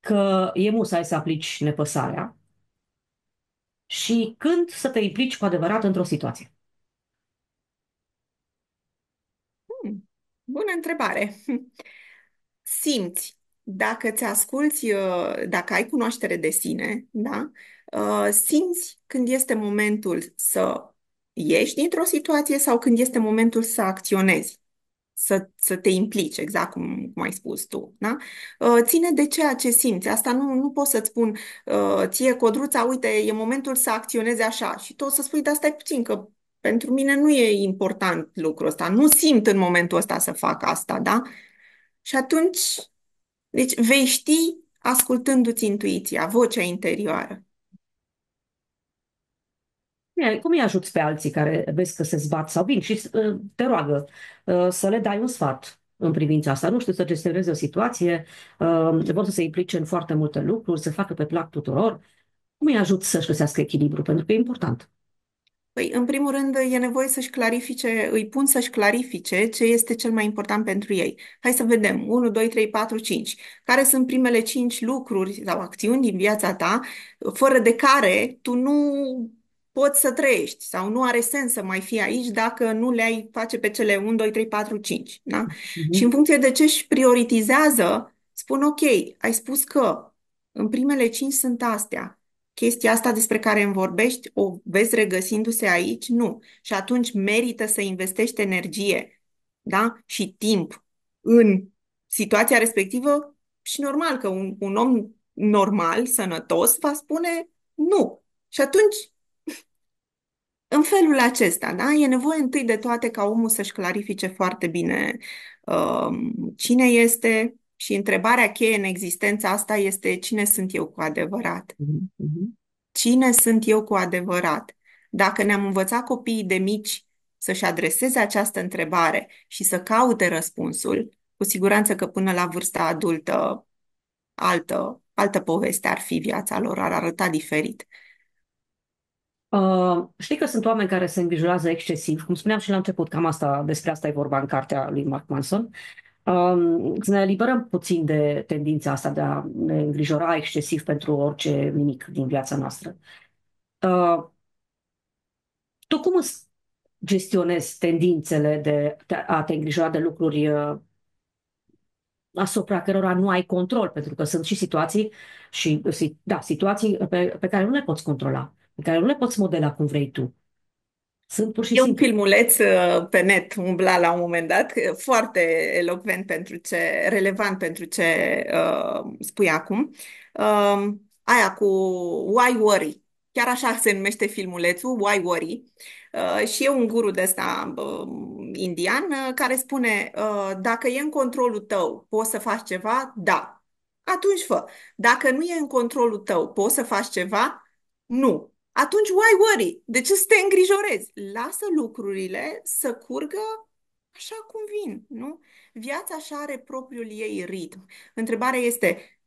că e musai să aplici nepăsarea și când să te implici cu adevărat într-o situație? Bună întrebare! Simți dacă te asculți, uh, dacă ai cunoaștere de sine, da? Uh, simți când este momentul să ieși dintr-o situație sau când este momentul să acționezi, să, să te implici, exact cum, cum ai spus tu. Da? Uh, ține de ceea ce simți. Asta nu, nu pot să-ți spun ție, Codruța, uite, e momentul să acționezi așa. Și tu o să spui, dar stai puțin, că pentru mine nu e important lucrul ăsta, nu simt în momentul ăsta să fac asta, da? Și atunci, deci vei ști ascultându-ți intuiția, vocea interioară. Cum îi ajuți pe alții care vezi că se zbat sau vin și uh, te roagă uh, să le dai un sfat în privința asta? Nu știu să gestioneze o situație, uh, vor să se implice în foarte multe lucruri, să facă pe plac tuturor. Cum îi ajut să-și găsească echilibru? Pentru că e important. Păi, în primul rând, e nevoie să-și clarifice, îi pun să-și clarifice ce este cel mai important pentru ei. Hai să vedem. 1, 2, 3, 4, 5. Care sunt primele 5 lucruri sau acțiuni din viața ta fără de care tu nu poți să trăiești sau nu are sens să mai fii aici dacă nu le-ai face pe cele 1, 2, 3, 4, 5. Da? Mm-hmm. Și în funcție de ce își prioritizează, spun ok, ai spus că în primele 5 sunt astea, chestia asta despre care îmi vorbești o vezi regăsindu-se aici? Nu. Și atunci merită să investești energie da? și timp în situația respectivă și normal că un, un om normal, sănătos, va spune nu. Și atunci, în felul acesta, da? e nevoie întâi de toate ca omul să-și clarifice foarte bine uh, cine este, și întrebarea cheie în existența asta este cine sunt eu cu adevărat? Mm-hmm. Mm-hmm. Cine sunt eu cu adevărat? Dacă ne-am învățat copiii de mici să-și adreseze această întrebare și să caute răspunsul, cu siguranță că până la vârsta adultă altă, altă poveste ar fi viața lor, ar arăta diferit. Uh, știi că sunt oameni care se îngrijorează excesiv, cum spuneam și la început, cam asta, despre asta e vorba în cartea lui Mark Manson, Um, să ne eliberăm puțin de tendința asta de a ne îngrijora excesiv pentru orice nimic din viața noastră. Uh, tu cum îți gestionezi tendințele de a te îngrijora de lucruri uh, asupra cărora nu ai control, pentru că sunt și situații și da, situații pe, pe care nu le poți controla, pe care nu le poți modela cum vrei tu. Sunt pur și e simplu. un filmuleț uh, pe net, umbla la un moment dat, uh, foarte elocvent pentru ce, relevant pentru ce uh, spui acum. Uh, aia cu Why Worry, chiar așa se numește filmulețul, Why Worry. Uh, și e un guru de ăsta uh, um, indian uh, care spune, uh, dacă e în controlul tău, poți să faci ceva? Da. Atunci fă. Dacă nu e în controlul tău, poți să faci ceva? Nu atunci why worry? De ce să te îngrijorezi? Lasă lucrurile să curgă așa cum vin, nu? Viața așa are propriul ei ritm. Întrebarea este,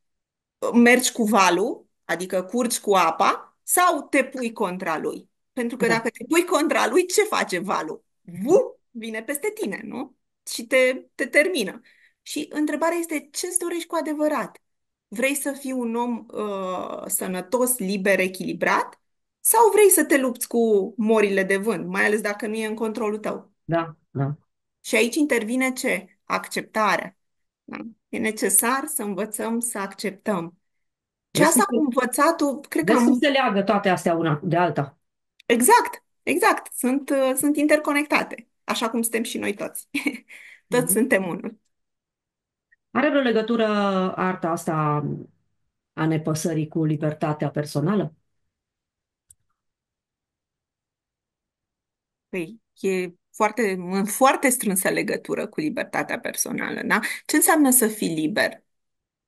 mergi cu valul, adică curgi cu apa, sau te pui contra lui? Pentru că da. dacă te pui contra lui, ce face valul? Bu! vine peste tine, nu? Și te, te termină. Și întrebarea este, ce-ți dorești cu adevărat? Vrei să fii un om uh, sănătos, liber, echilibrat? Sau vrei să te lupți cu morile de vânt, mai ales dacă nu e în controlul tău. Da, da. Și aici intervine ce? Acceptarea. Da? E necesar să învățăm să acceptăm. Ce asta cu învățatul, cred că... Am... să leagă toate astea una de alta. Exact, exact. Sunt, uh, sunt interconectate, așa cum suntem și noi toți. toți mm-hmm. suntem unul. Are vreo legătură arta asta a nepăsării cu libertatea personală? Păi e foarte, în foarte strânsă legătură cu libertatea personală, da? Ce înseamnă să fii liber?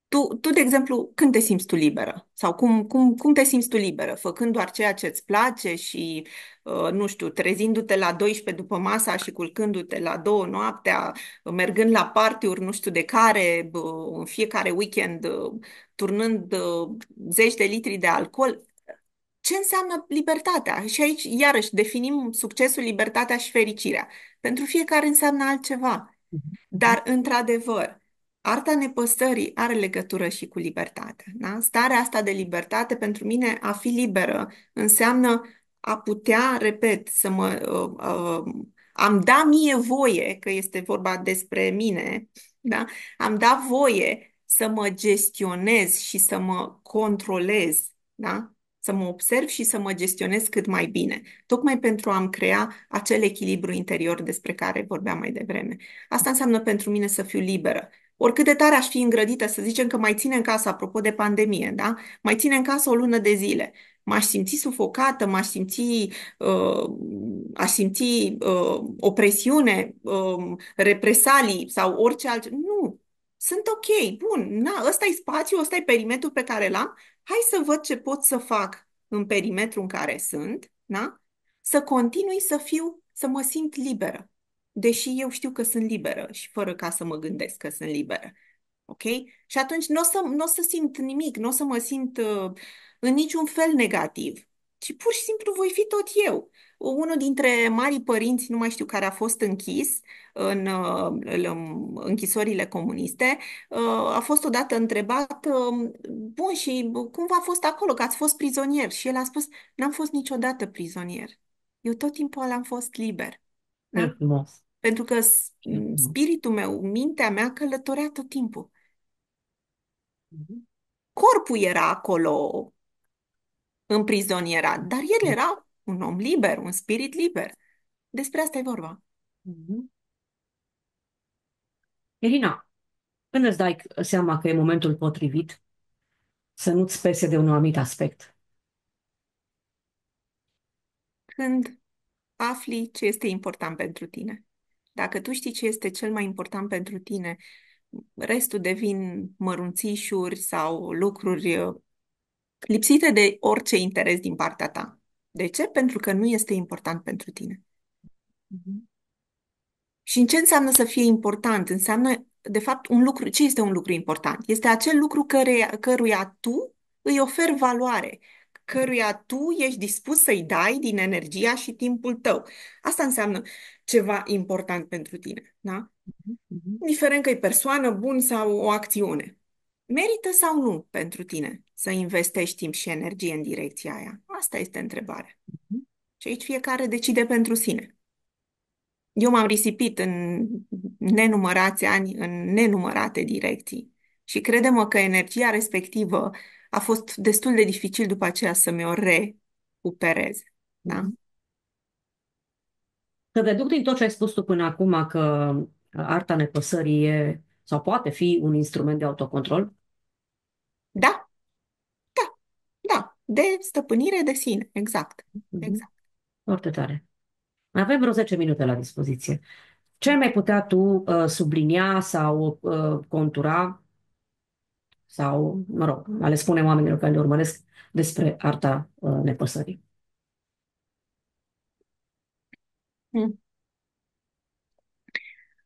Tu, tu, de exemplu, când te simți tu liberă? Sau cum, cum, cum te simți tu liberă? Făcând doar ceea ce îți place și, uh, nu știu, trezindu-te la 12 după masa și culcându-te la 2 noaptea, mergând la party nu știu de care, în fiecare weekend, uh, turnând uh, zeci de litri de alcool ce înseamnă libertatea? Și aici, iarăși, definim succesul, libertatea și fericirea. Pentru fiecare înseamnă altceva. Mm-hmm. Dar, într-adevăr, arta nepăstării are legătură și cu libertatea. Da? Starea asta de libertate, pentru mine, a fi liberă, înseamnă a putea, repet, să mă. Uh, uh, am da mie voie, că este vorba despre mine, da? am da voie să mă gestionez și să mă controlez da? să mă observ și să mă gestionez cât mai bine, tocmai pentru a-mi crea acel echilibru interior despre care vorbeam mai devreme. Asta înseamnă pentru mine să fiu liberă. Oricât de tare aș fi îngrădită, să zicem că mai ține în casă, apropo de pandemie, da? Mai ține în casă o lună de zile. M-aș simți sufocată, m-aș simți, uh, aș simți uh, opresiune, uh, represalii sau orice altceva. Nu, sunt ok, bun, na, ăsta e spațiu, ăsta e perimetrul pe care l-am, hai să văd ce pot să fac în perimetrul în care sunt, na? să continui să fiu, să mă simt liberă, deși eu știu că sunt liberă și fără ca să mă gândesc că sunt liberă. Ok? Și atunci nu o să, n-o să simt nimic, nu o să mă simt uh, în niciun fel negativ, ci pur și simplu voi fi tot eu. Unul dintre marii părinți, nu mai știu care a fost închis în, uh, în închisorile comuniste, uh, a fost odată întrebat, um, bun, și cum v-a fost acolo, că ați fost prizonier? Și el a spus, n-am fost niciodată prizonier. Eu tot timpul am fost liber. Da? Frumos. Pentru că spiritul meu, mintea mea călătorea tot timpul. Mhm. Corpul era acolo în prizonierat, dar el era un om liber, un spirit liber. Despre asta e vorba. Mhm. Irina, când îți dai seama că e momentul potrivit să nu-ți pese de un anumit aspect? Când afli ce este important pentru tine. Dacă tu știi ce este cel mai important pentru tine, restul devin mărunțișuri sau lucruri uh, lipsite de orice interes din partea ta. De ce? Pentru că nu este important pentru tine. Mm-hmm. Și în ce înseamnă să fie important? Înseamnă, de fapt, un lucru. Ce este un lucru important? Este acel lucru care, căruia tu îi oferi valoare, căruia tu ești dispus să-i dai din energia și timpul tău. Asta înseamnă ceva important pentru tine, da? Mm-hmm. Mm-hmm. Indiferent că e persoană, bun sau o acțiune. Merită sau nu pentru tine să investești timp și energie în direcția aia? Asta este întrebarea. Mhm. Și aici fiecare decide pentru sine. Eu m-am risipit în nenumărați ani, în nenumărate direcții. Și credem că energia respectivă a fost destul de dificil după aceea să mi-o recuperez. Da? Mhm. Să deduc din tot ce ai spus tu până acum că arta nepăsării e sau poate fi un instrument de autocontrol? Da. Da. Da. De stăpânire de sine. Exact. Mhm. Exact. Foarte tare. avem vreo 10 minute la dispoziție. Ce ai mai putea tu uh, sublinia sau uh, contura sau, mă rog, le spune oamenilor care le urmăresc despre arta uh, nepăsării? Mm.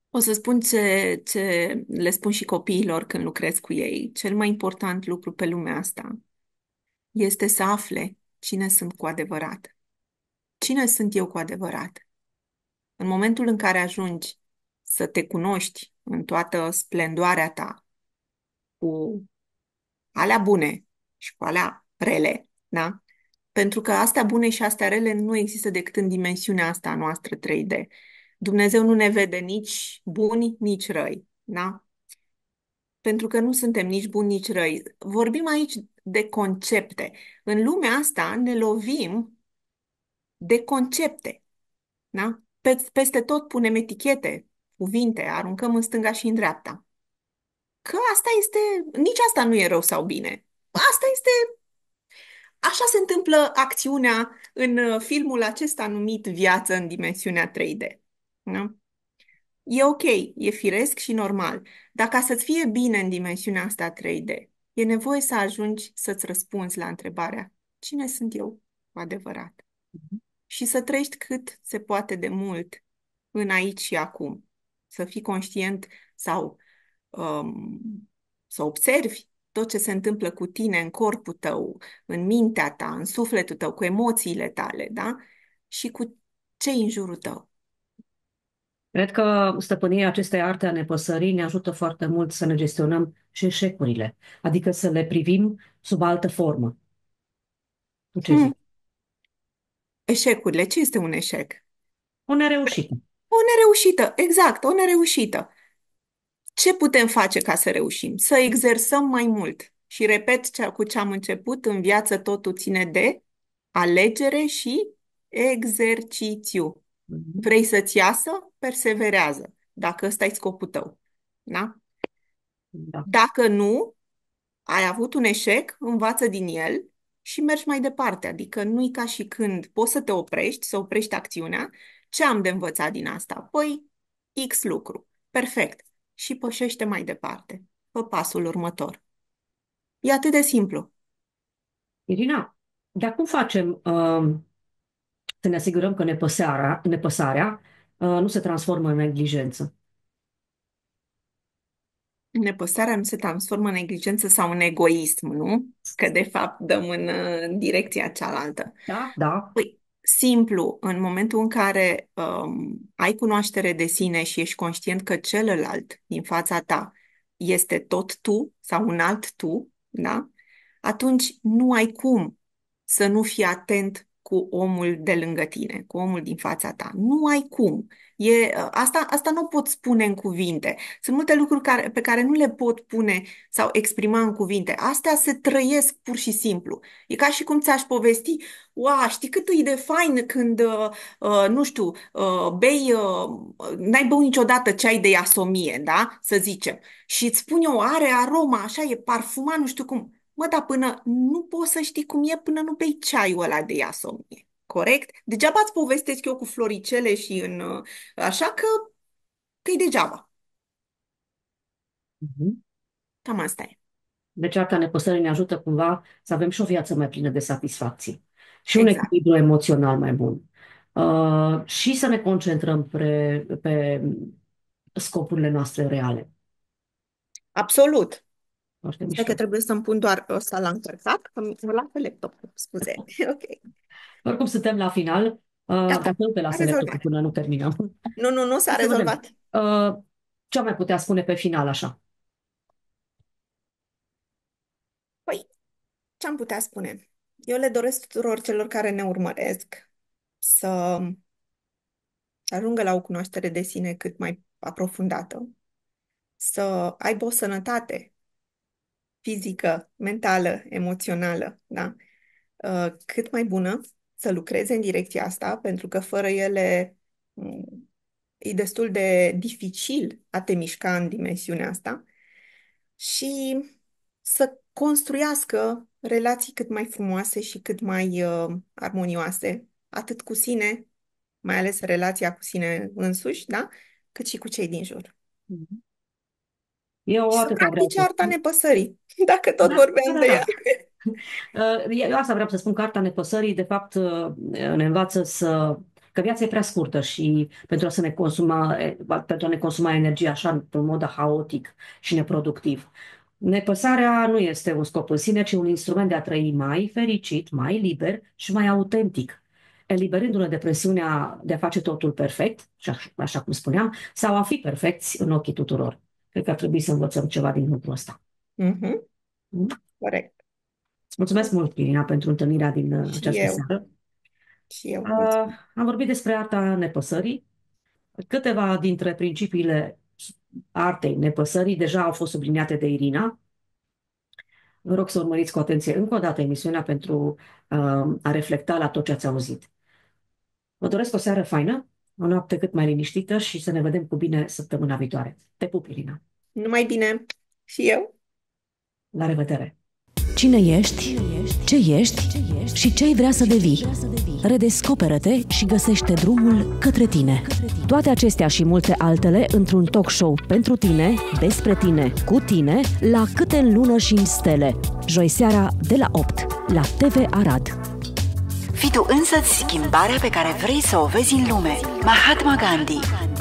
O să spun ce, ce le spun și copiilor când lucrez cu ei. Cel mai important lucru pe lumea asta este să afle cine sunt cu adevărat. Cine sunt eu cu adevărat? În momentul în care ajungi să te cunoști în toată splendoarea ta, cu alea bune și cu alea rele, da? Pentru că astea bune și astea rele nu există decât în dimensiunea asta noastră 3D. Dumnezeu nu ne vede nici buni, nici răi. Da? Pentru că nu suntem nici buni, nici răi. Vorbim aici de concepte. În lumea asta ne lovim de concepte. Da? Peste tot punem etichete, cuvinte, aruncăm în stânga și în dreapta. Că asta este, nici asta nu e rău sau bine. Asta este Așa se întâmplă acțiunea în uh, filmul acesta numit Viață în dimensiunea 3D. Da? E ok, e firesc și normal. Dar ca să-ți fie bine în dimensiunea asta 3D, e nevoie să ajungi să-ți răspunzi la întrebarea cine sunt eu cu adevărat? Mm-hmm. Și să trăiești cât se poate de mult în aici și acum. Să fii conștient sau um, să observi tot ce se întâmplă cu tine, în corpul tău, în mintea ta, în sufletul tău, cu emoțiile tale, da? Și cu cei în jurul tău. Cred că stăpânirea acestei arte a nepăsării ne ajută foarte mult să ne gestionăm și eșecurile, adică să le privim sub altă formă. Tu ce hmm. zici? Hmm. Eșecurile. Ce este un eșec? O nereușită. O nereușită, exact, o nereușită. Ce putem face ca să reușim? Să exersăm mai mult. Și repet cea, cu ce am început, în viață totul ține de alegere și exercițiu. Mhm. Vrei să-ți iasă? Perseverează, dacă ăsta e scopul tău. Da? da? Dacă nu, ai avut un eșec, învață din el și mergi mai departe. Adică nu-i ca și când poți să te oprești, să oprești acțiunea. Ce am de învățat din asta? Păi, X lucru. Perfect. Și pășește mai departe, pe pasul următor. E atât de simplu. Irina, dar cum facem? Uh, să ne asigurăm că nepăsarea, nepăsarea uh, nu se transformă în neglijență. Nepăsarea nu se transformă în neglijență sau în egoism, nu? Că, de fapt, dăm în, direcția cealaltă. Da, da. Păi, simplu, în momentul în care um, ai cunoaștere de sine și ești conștient că celălalt din fața ta este tot tu sau un alt tu, da? Atunci nu ai cum să nu fii atent cu omul de lângă tine, cu omul din fața ta. Nu ai cum. E, ă, asta, asta nu pot spune în cuvinte. Sunt multe lucruri care, pe care nu le pot pune sau exprima în cuvinte. Astea se trăiesc pur și simplu. E ca și cum ți-aș povesti, ua, știi cât e de fain când, uh, nu știu, uh, bei, uh, n-ai băut niciodată ceai de iasomie, da? Să zicem. Și îți spune o are aroma, așa, e parfumat, nu știu cum. Mă, dar până nu poți să știi cum e până nu bei ceaiul ăla de iasomie. Corect? Degeaba îți povestesc eu cu floricele și în... Uh, așa că, că e degeaba. Mhm. Cam asta e. Deci arta nepăsării ne ajută cumva să avem și o viață mai plină de satisfacții și un Exact. echilibru emoțional mai bun. Uh, și să ne concentrăm pre, pe mm, scopurile noastre reale. Absolut. Foarte mișto. că trebuie să-mi pun doar ăsta la încărcat, că mi pe laptop, scuze. ok. Oricum suntem la final. Uh, Gata, Dar nu pe lasă laptopul până nu terminăm. Nu, nu, nu s-a Asta rezolvat. Uh, ce mai putea spune pe final așa? Păi, ce am putea spune? Eu le doresc tuturor celor care ne urmăresc să ajungă la o cunoaștere de sine cât mai aprofundată, să aibă o sănătate fizică, mentală, emoțională, da? Uh, cât mai bună, să lucreze în direcția asta, pentru că fără ele mm, e destul de dificil a te mișca în dimensiunea asta și să construiască relații cât mai frumoase și cât mai uh, armonioase, atât cu sine, mai ales relația cu sine însuși, da? cât și cu cei din jur. Mm-hmm. Eu să practice arta nepăsării, dacă tot da, vorbeam da, da, de ea. Da. Uh, eu asta vreau să spun că arta nepăsării, de fapt, uh, ne învață să că viața e prea scurtă și pentru a, să ne consuma, pentru a ne consuma energia așa, într-un mod haotic și neproductiv. Nepăsarea nu este un scop în sine, ci un instrument de a trăi mai fericit, mai liber și mai autentic, eliberându-ne de presiunea de a face totul perfect, așa cum spuneam, sau a fi perfecți în ochii tuturor. Cred că ar trebui să învățăm ceva din lucrul ăsta. Mm-hmm. Mm? Corect. Îți mulțumesc mult, Irina, pentru întâlnirea din uh, și această eu. seară. Și eu. Uh, am vorbit despre arta nepăsării. Câteva dintre principiile artei nepăsării deja au fost subliniate de Irina. Vă rog să urmăriți cu atenție încă o dată emisiunea pentru uh, a reflecta la tot ce ați auzit. Vă doresc o seară faină o noapte cât mai liniștită și să ne vedem cu bine săptămâna viitoare. Te pup, Irina! Numai bine! Și eu! La revedere! Cine ești? Ce ești? Și ce ai vrea să devii? Redescoperă-te și găsește drumul către tine. Toate acestea și multe altele într-un talk show pentru tine, despre tine, cu tine, la câte în lună și în stele. Joi seara de la 8 la TV Arad. Fii tu însă schimbarea pe care vrei să o vezi în lume. Mahatma Gandhi